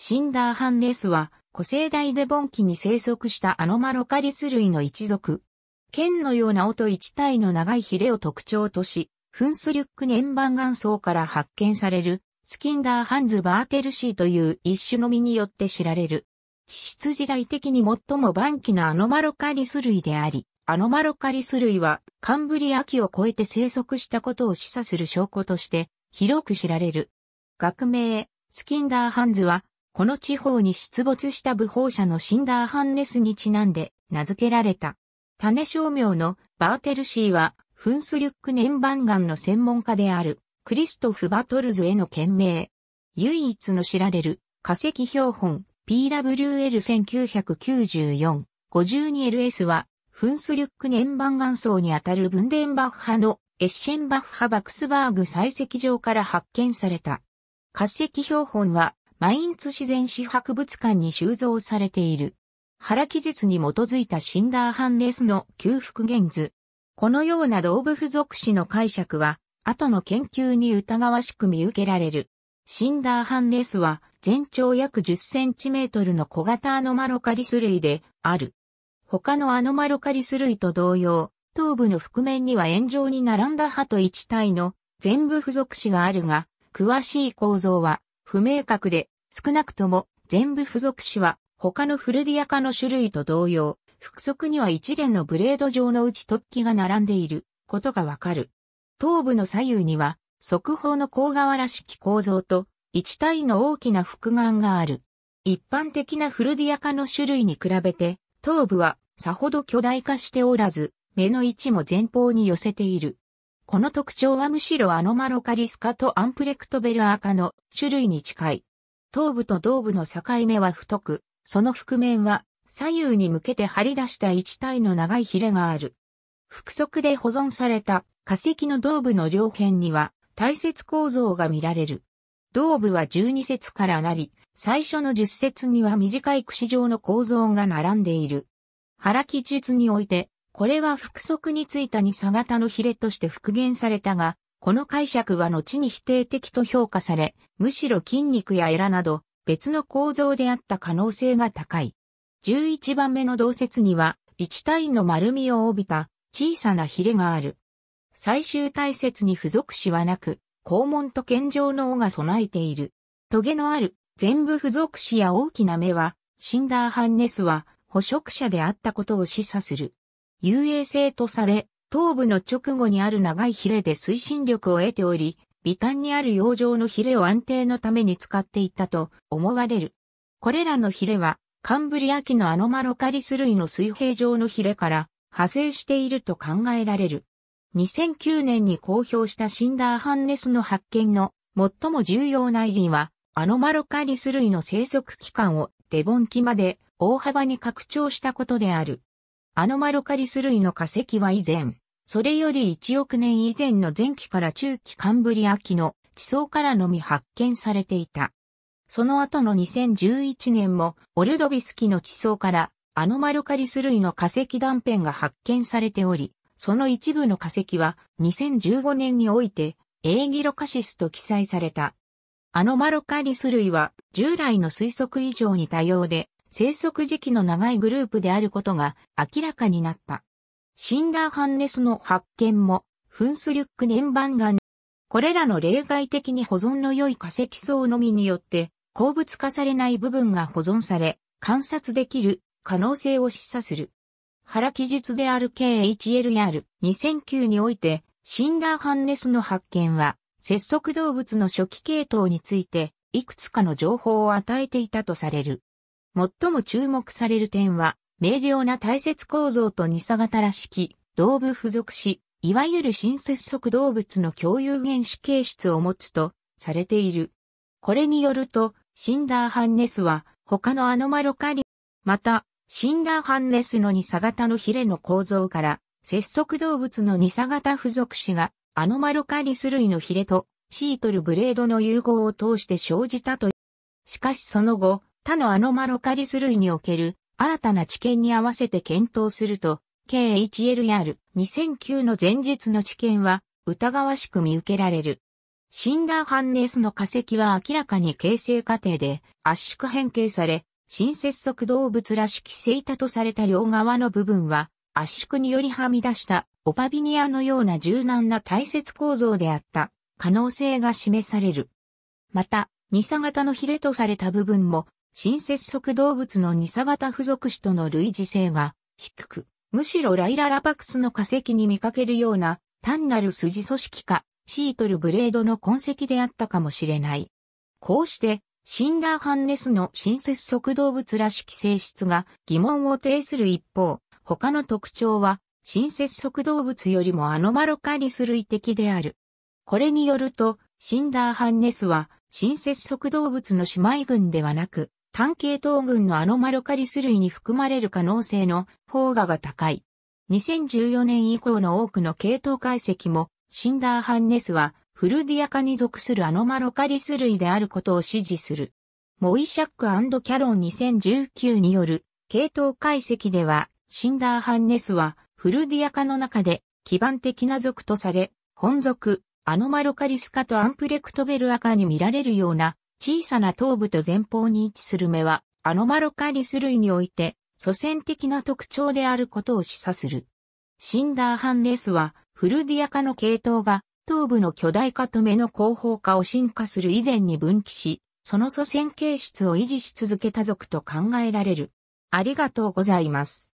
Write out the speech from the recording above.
シンダーハンレスは、古生代デボン期に生息したアノマロカリス類の一族。剣のような音一体の長いヒレを特徴とし、フンスリュック年番岩層から発見される、スキンダーハンズ・バーテルシーという一種の実によって知られる。地質時代的に最も晩期のアノマロカリス類であり、アノマロカリス類はカンブリア紀を超えて生息したことを示唆する証拠として広く知られる。学名、スキンダーハンズはこの地方に出没した武法者のシンダーハンネスにちなんで名付けられた。種商名のバーテルシーは、フンスリュック年番岩の専門家である、クリストフ・バトルズへの懸命。唯一の知られる化石標本 PWL1994-52LS は、フンスリュック年番岩層にあたるブンデンバッハのエッシェンバッハ・バクスバーグ採石場から発見された。化石標本はマインツ自然史博物館に収蔵されている。原記述に基づいたシンダーハンレスの旧復元図。このような動物属史の解釈は、後の研究に疑わしく見受けられる。シンダーハンレスは、全長約10センチメートルの小型アノマロカリス類である。他のアノマロカリス類と同様、頭部の覆面には円状に並んだ歯と一体の全部付属詞があるが、詳しい構造は不明確で、少なくとも全部付属種は他のフルディア化の種類と同様、複足には一連のブレード状のうち突起が並んでいることがわかる。頭部の左右には、側方の甲側らしき構造と、一体の大きな複眼がある。一般的なフルディア化の種類に比べて、頭部はさほど巨大化しておらず、目の位置も前方に寄せている。この特徴はむしろアノマロカリス科とアンプレクトベルア科の種類に近い。頭部と胴部の境目は太く、その覆面は左右に向けて張り出した一体の長いヒレがある。複足で保存された化石の胴部の両辺には大切構造が見られる。胴部は12節からなり、最初の10節には短い串状の構造が並んでいる。腹記述において、これは複足についたに佐型の比例として復元されたが、この解釈は後に否定的と評価され、むしろ筋肉やエラなど別の構造であった可能性が高い。11番目の動説には、1体の丸みを帯びた小さなヒレがある。最終体説に付属詞はなく、肛門と健常の尾が備えている。トゲのある全部付属詞や大きな目は、シンダーハンネスは捕食者であったことを示唆する。遊泳性とされ、頭部の直後にある長いヒレで推進力を得ており、微端にある洋上のヒレを安定のために使っていたと思われる。これらのヒレは、カンブリア紀のアノマロカリス類の水平上のヒレから派生していると考えられる。2009年に公表したシンダーハンネスの発見の最も重要な意義は、アノマロカリス類の生息期間をデボン期まで大幅に拡張したことである。アノマロカリス類の化石は以前、それより1億年以前の前期から中期カンブリア紀の地層からのみ発見されていた。その後の2011年もオルドビス紀の地層からアノマロカリス類の化石断片が発見されており、その一部の化石は2015年においてエーギロカシスと記載された。アノマロカリス類は従来の推測以上に多様で生息時期の長いグループであることが明らかになった。シンダーハンネスの発見も、フンスリュック年番岩。これらの例外的に保存の良い化石層のみによって、鉱物化されない部分が保存され、観察できる可能性を示唆する。原記述である KHLR2009 において、シンダーハンネスの発見は、節足動物の初期系統について、いくつかの情報を与えていたとされる。最も注目される点は、明瞭な体節構造と二差型らしき、動物付属し、いわゆる新接触動物の共有原子形質を持つと、されている。これによると、シンダーハンネスは、他のアノマロカリ、また、シンダーハンネスの二差型のヒレの構造から、節足動物の二差型付属子が、アノマロカリス類のヒレと、シートルブレードの融合を通して生じたとしかしその後、他のアノマロカリス類における新たな知見に合わせて検討すると、KHLR2009 の前述の知見は疑わしく見受けられる。シンダーハンネスの化石は明らかに形成過程で圧縮変形され、新節足動物らしき生イとされた両側の部分は圧縮によりはみ出したオパビニアのような柔軟な体節構造であった可能性が示される。また、二サ型のヒレとされた部分も新接速動物の二サ型付属種との類似性が低く、むしろライララパクスの化石に見かけるような単なる筋組織かシートルブレードの痕跡であったかもしれない。こうして、シンダーハンネスの新接速動物らしき性質が疑問を呈する一方、他の特徴は、新接速動物よりもアノマロカリス類的である。これによると、シンダーハンネスは、新接速動物の姉妹群ではなく、関系統群のアノマロカリス類に含まれる可能性の方がが高い。2014年以降の多くの系統解析も、シンダーハンネスはフルディア化に属するアノマロカリス類であることを支持する。モイシャックキャロン2019による系統解析では、シンダーハンネスはフルディア化の中で基盤的な属とされ、本属、アノマロカリス化とアンプレクトベルア化に見られるような小さな頭部と前方に位置する目は、アノマロカリス類において、祖先的な特徴であることを示唆する。シンダーハンレスは、フルディア化の系統が、頭部の巨大化と目の後方化を進化する以前に分岐し、その祖先形質を維持し続けた族と考えられる。ありがとうございます。